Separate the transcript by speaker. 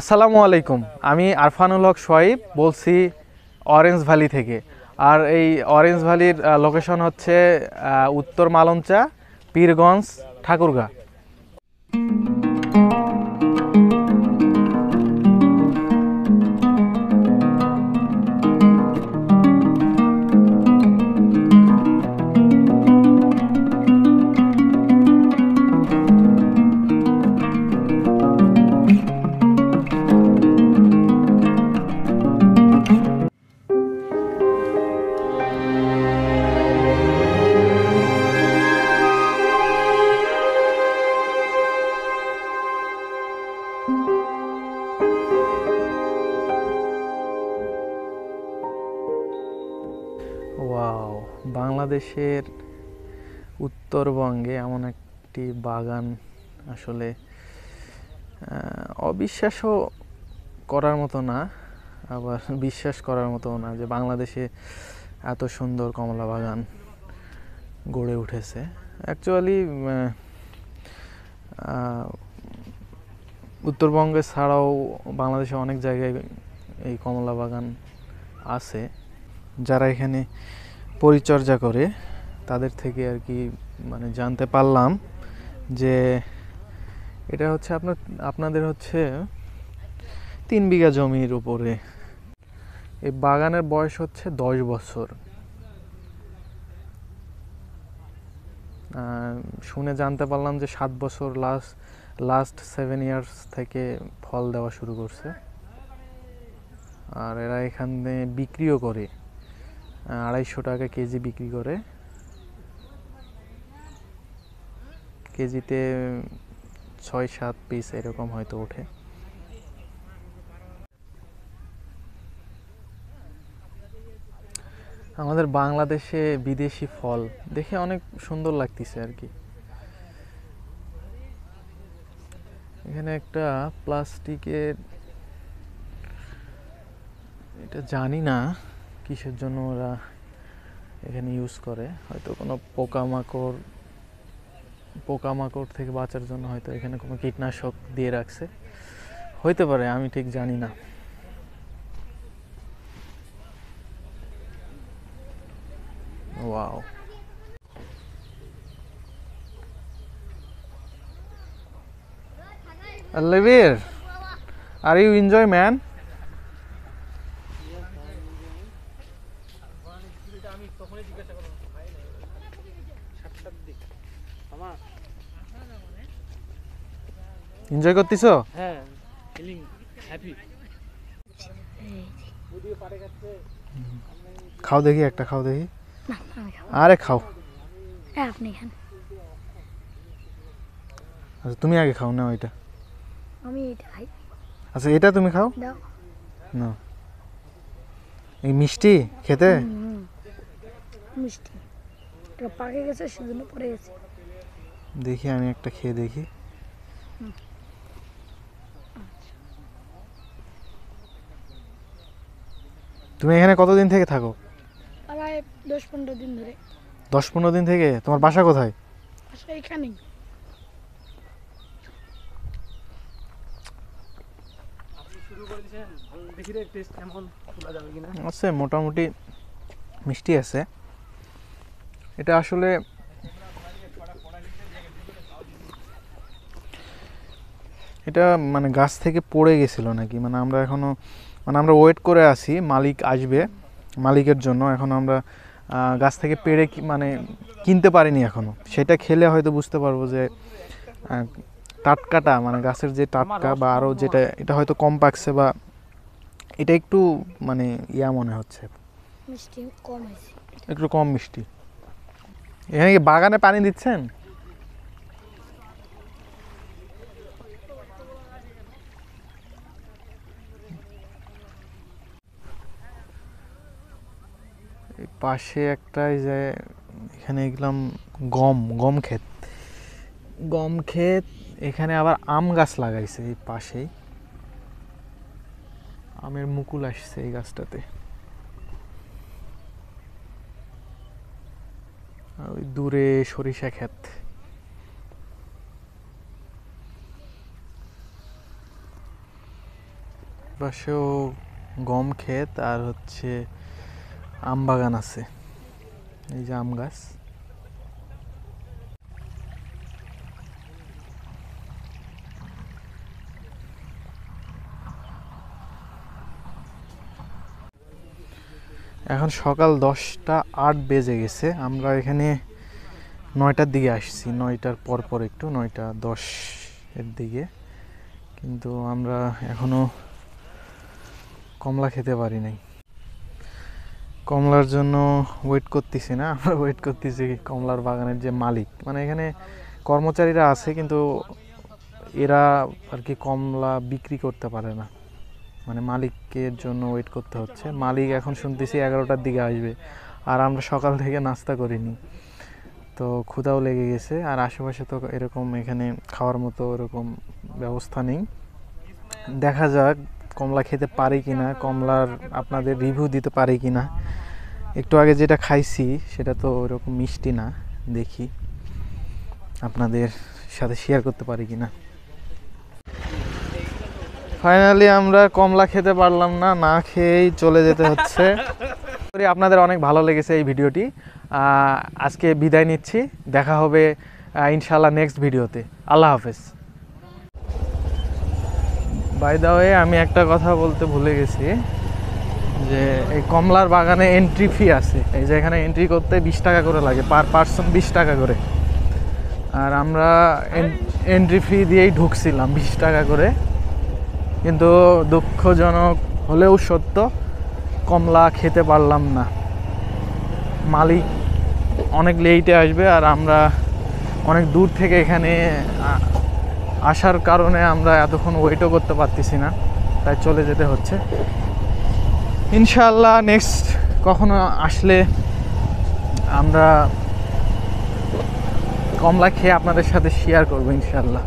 Speaker 1: আসসালামু আলাইকুম আমি আরফানুল হক সোয়াইব বলছি অরেঞ্জ ভ্যালি থেকে আর এই অরেঞ্জ ভ্যালির লোকেশন হচ্ছে উত্তর মালঞ্চা পীরগঞ্জ ঠাকুরগাঁ বাংলাদেশের উত্তরবঙ্গে এমন একটি বাগান আসলে অবিশ্বাসও করার মতো না আবার বিশ্বাস করার মতো না যে বাংলাদেশে এত সুন্দর কমলা বাগান গড়ে উঠেছে অ্যাকচুয়ালি উত্তরবঙ্গে ছাড়াও বাংলাদেশে অনেক জায়গায় এই কমলা বাগান আছে যারা এখানে পরিচর্যা করে তাদের থেকে আর কি মানে জানতে পারলাম যে এটা হচ্ছে আপনার আপনাদের হচ্ছে তিন বিঘা জমির উপরে এই বাগানের বয়স হচ্ছে দশ বছর শুনে জানতে পারলাম যে সাত বছর লাস্ট লাস্ট সেভেন ইয়ার্স থেকে ফল দেওয়া শুরু করছে আর এরা এখানে বিক্রিও করে আড়াইশো টাকা কেজি বিক্রি করে কেজিতে ছয় সাত পিস এরকম হয়তো ওঠে আমাদের বাংলাদেশে বিদেশি ফল দেখে অনেক সুন্দর লাগতেছে আর কি এখানে একটা প্লাস্টিকের এটা জানি না কিসের জন্য ওরা এখানে ইউজ করে হয়তো কোনো পোকামাকড় পোকামাকড় থেকে বাঁচার জন্য হয়তো এখানে কোনো কীটনাশক দিয়ে রাখছে হইতে পারে আমি ঠিক জানি না wow Alivir, are you enjoy man enjoy করতেছো হ্যাঁ ফিলিং হ্যাপি খাও দেখি একটা খাও দেখি আরে খাও আপনি খান আচ্ছা তুমি আগে খাও না ওইটা আমি এটা খাই আচ্ছা এটা তুমি খাও না এই মিষ্টি খেতে মিষ্টি পাকে গেছে সেজন্য পড়ে গেছে দেখি আমি একটা খেয়ে দেখি তুমি এখানে কতদিন থেকে থাকো প্রায় দশ পনেরো দিন ধরে দশ পনেরো দিন থেকে তোমার বাসা কোথায় বাসা এখানেই আছে মোটামুটি মিষ্টি আছে এটা আসলে এটা মানে গাছ থেকে পড়ে গেছিল নাকি মানে আমরা এখনো মানে আমরা ওয়েট করে আছি মালিক আসবে মালিকের জন্য এখন আমরা গাছ থেকে পেড়ে মানে কিনতে পারিনি এখনও সেটা খেলে হয়তো বুঝতে পারবো যে টাটকাটা মানে গাছের যে টাটকা বা আরও যেটা এটা হয়তো কম পাকছে বা এটা একটু মানে ইয়া মনে হচ্ছে একটু কম মিষ্টি এখানে কি বাগানে পানি দিচ্ছেন পাশে একটা যে এখানে গেলাম গম গম ক্ষেত গম ক্ষেত এখানে আবার আম গাছ লাগাইছে এই পাশেই আমের মুকুল আসছে এই গাছটাতে আর ওই দূরে সরিষা ক্ষেত পাশেও গম ক্ষেত আর হচ্ছে আম বাগান আছে এই যে আম গাছ এখন সকাল দশটা আট বেজে গেছে আমরা এখানে নয়টার দিকে আসছি নয়টার পর পর একটু নয়টা দশ এর দিকে কিন্তু আমরা এখনও কমলা খেতে পারি নাই কমলার জন্য ওয়েট করতেছি না আমরা ওয়েট করতেছি কমলার বাগানের যে মালিক মানে এখানে কর্মচারীরা আছে কিন্তু এরা আর কি কমলা বিক্রি করতে পারে না মানে মালিকের জন্য ওয়েট করতে হচ্ছে মালিক এখন শুনতেছি এগারোটার দিকে আসবে আর আমরা সকাল থেকে নাস্তা করিনি তো ক্ষুধাও লেগে গেছে আর আশেপাশে তো এরকম এখানে খাওয়ার মতো এরকম ব্যবস্থা নেই দেখা যাক কমলা খেতে পারি কি না কমলার আপনাদের রিভিউ দিতে পারি কি না একটু আগে যেটা খাইছি সেটা তো ওরকম মিষ্টি না দেখি আপনাদের সাথে শেয়ার করতে পারি কি না ফাইনালি আমরা কমলা খেতে পারলাম না না খেয়েই চলে যেতে হচ্ছে আপনাদের অনেক ভালো লেগেছে এই ভিডিওটি আজকে বিদায় নিচ্ছি দেখা হবে ইনশাল্লাহ নেক্সট ভিডিওতে আল্লাহ হাফেজ বাই দা ওয়ে আমি একটা কথা বলতে ভুলে গেছি যে এই কমলার বাগানে এন্ট্রি ফি আছে এই যে এখানে এন্ট্রি করতে বিশ টাকা করে লাগে পার পার্সন বিশ টাকা করে আর আমরা এন্ট্রি ফি দিয়েই ঢুকছিলাম বিশ টাকা করে কিন্তু দুঃখজনক হলেও সত্য কমলা খেতে পারলাম না মালিক অনেক লেটে আসবে আর আমরা অনেক দূর থেকে এখানে আসার কারণে আমরা এতক্ষণ ওয়েটও করতে পারতেছি না তাই চলে যেতে হচ্ছে ইনশাল্লাহ নেক্সট কখনো আসলে আমরা কমলা খেয়ে আপনাদের সাথে শেয়ার করবো ইনশাল্লাহ